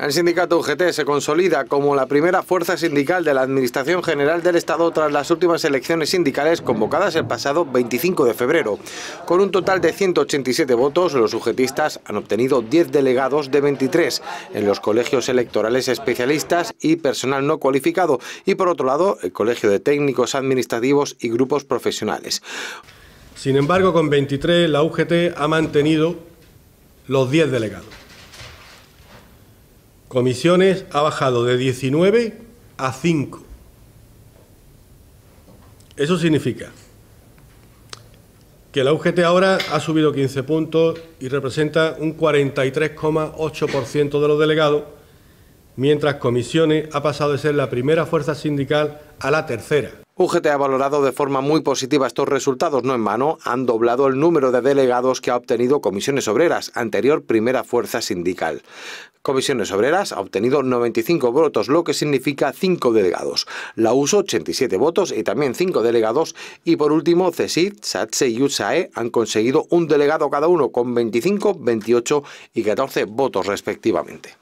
El sindicato UGT se consolida como la primera fuerza sindical de la Administración General del Estado tras las últimas elecciones sindicales convocadas el pasado 25 de febrero. Con un total de 187 votos, los sujetistas han obtenido 10 delegados de 23 en los colegios electorales especialistas y personal no cualificado y por otro lado el Colegio de Técnicos Administrativos y Grupos Profesionales. Sin embargo, con 23 la UGT ha mantenido los 10 delegados. Comisiones ha bajado de 19 a 5. Eso significa que la UGT ahora ha subido 15 puntos y representa un 43,8% de los delegados, mientras Comisiones ha pasado de ser la primera fuerza sindical a la tercera. UGT ha valorado de forma muy positiva estos resultados, no en mano, han doblado el número de delegados que ha obtenido Comisiones Obreras, anterior primera fuerza sindical. Comisiones Obreras ha obtenido 95 votos, lo que significa 5 delegados. La USO 87 votos y también 5 delegados. Y por último, CESID, SATSE y USAE han conseguido un delegado cada uno con 25, 28 y 14 votos respectivamente.